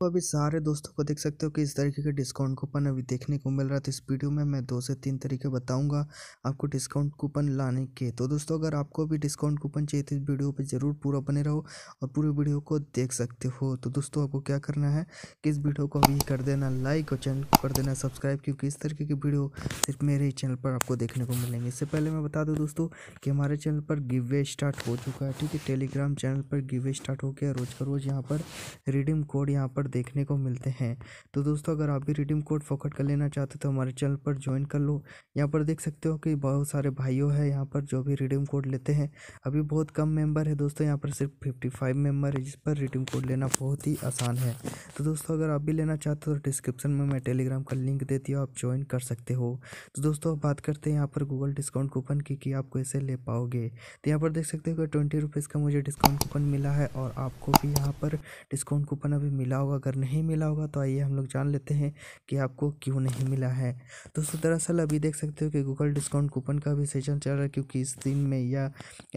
तो अभी सारे दोस्तों को देख सकते हो कि इस तरीके के डिस्काउंट कूपन अभी देखने को मिल रहा था तो इस वीडियो में मैं दो से तीन तरीके बताऊंगा आपको डिस्काउंट कूपन लाने के तो दोस्तों अगर आपको भी डिस्काउंट कूपन चाहिए तो इस वीडियो पर ज़रूर पूरा बने रहो और पूरे वीडियो को देख सकते हो तो दोस्तों आपको क्या करना है कि इस वीडियो को अभी कर देना लाइक और चैनल को कर देना सब्सक्राइब क्योंकि इस तरीके की वीडियो सिर्फ मेरे ही चैनल पर आपको देखने को मिलेंगे इससे पहले मैं बता दूँ दोस्तों कि हमारे चैनल पर गिवे स्टार्ट हो चुका है ठीक है टेलीग्राम चैनल पर गिवे स्टार्ट हो गया रोज़ का रोज़ यहाँ पर रिडीम कोड यहाँ पर कोड देखने को मिलते हैं तो दोस्तों अगर आप भी रिडीम कोड फोकट कर लेना चाहते तो हमारे चैनल पर ज्वाइन कर लो यहाँ पर देख सकते हो कि बहुत सारे भाइयों हैं यहाँ पर जो भी रिडीम कोड लेते हैं अभी बहुत कम मेंबर है दोस्तों यहाँ पर सिर्फ फिफ्टी फाइव मेम्बर है जिस पर रिडीम कोड लेना बहुत ही आसान है तो दोस्तों अगर आप भी लेना चाहते हो तो डिस्क्रिप्शन में मैं टेलीग्राम का लिंक देती हूँ आप ज्वाइन कर सकते हो तो दोस्तों अब बात करते हैं यहाँ पर गूगल डिस्काउंट कूपन की कि आप कैसे ले पाओगे तो यहाँ पर देख सकते हो कि ट्वेंटी रुपीज़ का मुझे डिस्काउंट कूपन मिला है और आपको भी यहाँ पर डिस्काउंट कूपन अभी मिला होगा अगर नहीं मिला होगा तो आइए हम लोग जान लेते हैं कि आपको क्यों नहीं मिला है दोस्तों दरअसल अभी देख सकते हो कि गूगल डिस्काउंट कूपन का भी सेशन चल रहा है क्योंकि इस दिन में या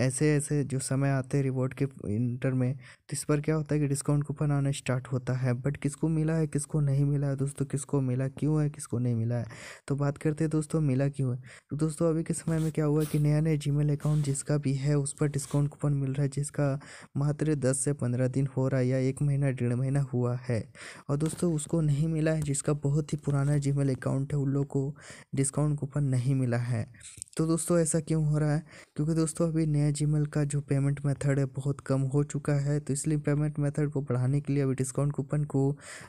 ऐसे ऐसे जो समय आते हैं रिवॉर्ड के इंटर में तो इस पर क्या होता है कि डिस्काउंट कूपन आना स्टार्ट होता है बट किसको मिला है किसको नहीं मिला है दोस्तों किसको मिला क्यों है किसको नहीं मिला है तो बात करते हैं दोस्तों मिला क्यों है तो दोस्तों अभी के समय में क्या हुआ कि नया नया जी अकाउंट जिसका भी है उस पर डिस्काउंट कूपन मिल रहा है जिसका मात्र दस से पंद्रह दिन हो रहा है या एक महीना डेढ़ महीना हुआ है है और दोस्तों उसको नहीं मिला है जिसका बहुत ही पुराना जी अकाउंट है उन लोग को डिस्काउंट कूपन नहीं मिला है तो दोस्तों ऐसा क्यों हो रहा है क्योंकि दोस्तों अभी नया जी का जो पेमेंट मेथड है बहुत कम हो चुका है तो इसलिए पेमेंट मेथड को बढ़ाने के लिए अभी डिस्काउंट कूपन को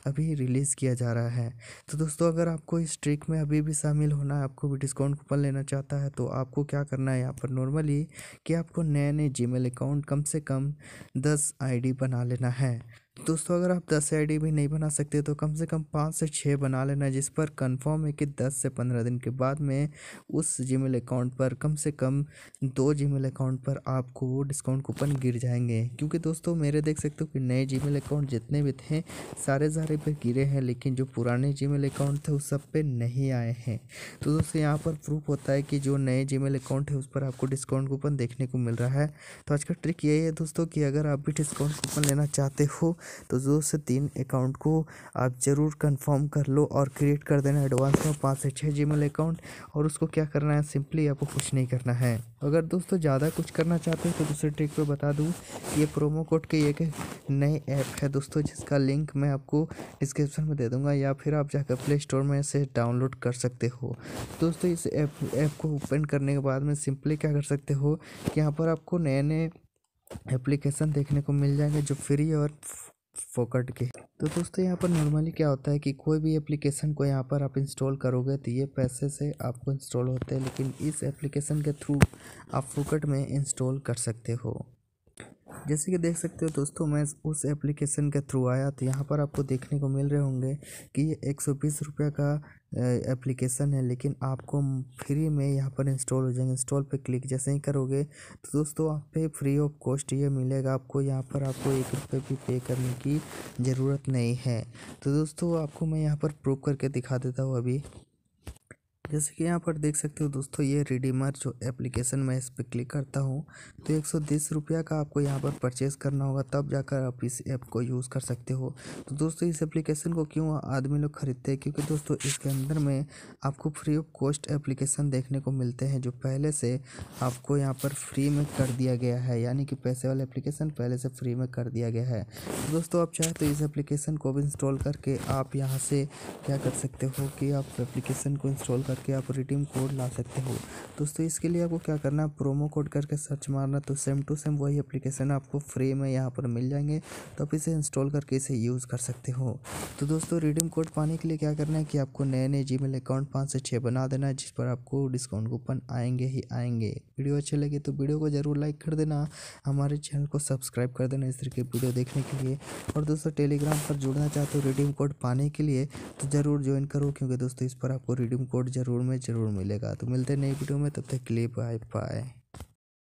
अभी रिलीज़ किया जा रहा है तो दोस्तों अगर आपको इस ट्रिक में अभी भी शामिल होना है आपको भी डिस्काउंट कूपन लेना चाहता है तो आपको क्या करना है यहाँ पर नॉर्मली कि आपको नए नए जी अकाउंट कम से कम दस आई बना लेना है दोस्तों अगर आप दस आईडी भी नहीं बना सकते तो कम से कम पाँच से छः बना लेना जिस पर कंफर्म है कि दस से पंद्रह दिन के बाद में उस जीमेल अकाउंट पर कम से कम दो जीमेल अकाउंट पर आपको डिस्काउंट कूपन गिर जाएंगे क्योंकि दोस्तों मेरे देख सकते हो कि नए जीमेल अकाउंट जितने भी थे सारे सारे पर गिरे हैं लेकिन जो पुराने जी अकाउंट थे उस सब पर नहीं आए हैं तो दोस्तों यहाँ पर प्रूफ होता है कि जो नए जी अकाउंट है उस पर आपको डिस्काउंट कूपन देखने को मिल रहा है तो आज का ट्रिक यही है दोस्तों कि अगर आप भी डिस्काउंट कूपन लेना चाहते हो तो दो से तीन अकाउंट को आप ज़रूर कंफर्म कर लो और क्रिएट कर देना एडवांस में पाँच से छः जी अकाउंट और उसको क्या करना है सिंपली आपको कुछ नहीं करना है अगर दोस्तों ज़्यादा कुछ करना चाहते हो तो दूसरे ट्रिक पर बता दूँ ये प्रोमो कोड के एक नए ऐप है दोस्तों जिसका लिंक मैं आपको डिस्क्रिप्शन में दे दूँगा या फिर आप जाकर प्ले स्टोर में इसे डाउनलोड कर सकते हो दोस्तों इस ऐप ऐप को ओपन करने के बाद में सिंपली क्या कर सकते हो कि यहाँ पर आपको नए नए एप्लीकेशन देखने को मिल जाएंगे जो फ्री और फोकट के तो दोस्तों यहाँ पर नॉर्मली क्या होता है कि कोई भी एप्लीकेशन को यहाँ पर आप इंस्टॉल करोगे तो ये पैसे से आपको इंस्टॉल होते हैं लेकिन इस एप्लीकेशन के थ्रू आप फोकट में इंस्टॉल कर सकते हो जैसे कि देख सकते हो दोस्तों मैं उस एप्लीकेशन के थ्रू आया तो यहाँ पर आपको देखने को मिल रहे होंगे कि ये एक सौ बीस रुपये का एप्लीकेशन है लेकिन आपको फ्री में यहाँ पर इंस्टॉल हो जाएंगे इंस्टॉल पे क्लिक जैसे ही करोगे तो दोस्तों आप पे फ्री ऑफ कॉस्ट ये मिलेगा आपको यहाँ पर आपको एक रुपये भी पे करने की ज़रूरत नहीं है तो दोस्तों आपको मैं यहाँ पर प्रूव करके दिखा देता हूँ अभी जैसे कि यहाँ पर देख सकते हो दोस्तों ये रिडीमर जो एप्लीकेशन मैं इस पर क्लिक करता हूँ तो एक सौ का आपको यहाँ पर परचेज़ करना होगा तब जाकर आप इस ऐप को यूज़ कर सकते हो तो दोस्तों इस एप्लीकेशन को क्यों आदमी लोग खरीदते हैं क्योंकि दोस्तों इसके अंदर में आपको फ्री ऑफ कॉस्ट एप्लीकेशन देखने को मिलते हैं जो पहले से आपको यहाँ पर फ्री में कर दिया गया है यानी कि पैसे वाला एप्लीकेशन पहले से फ्री में कर दिया गया है तो दोस्तों आप चाहे तो इस एप्लीकेशन को भी इंस्टॉल करके आप यहाँ से क्या कर सकते हो कि आप एप्लीकेशन को इंस्टॉल कर करके आप रिडीम कोड ला सकते हो दोस्तों इसके लिए आपको क्या करना है प्रोमो कोड करके सर्च मारना तो सेम टू सेम वही एप्लीकेशन आपको फ्री में यहाँ पर मिल जाएंगे तो आप इसे इंस्टॉल करके इसे यूज़ कर सकते हो तो दोस्तों रिडीम कोड पाने के लिए क्या करना है कि आपको नए नए जी अकाउंट पाँच से छः बना देना है जिस पर आपको डिस्काउंट कूपन आएंगे ही आएंगे वीडियो अच्छे लगे तो वीडियो को ज़रूर लाइक कर देना हमारे चैनल को सब्सक्राइब कर देना इस तरह के वीडियो देखने के लिए और दोस्तों टेलीग्राम पर जुड़ना चाहते हो रिडीम कोड पाने के लिए तो ज़रूर ज्वाइन करो क्योंकि दोस्तों इस पर आपको रिडीम कोड जरूर ज़रूर में ज़रूर मिलेगा तो मिलते हैं नई वीडियो में तब तक क्लिप लिए बाय बाय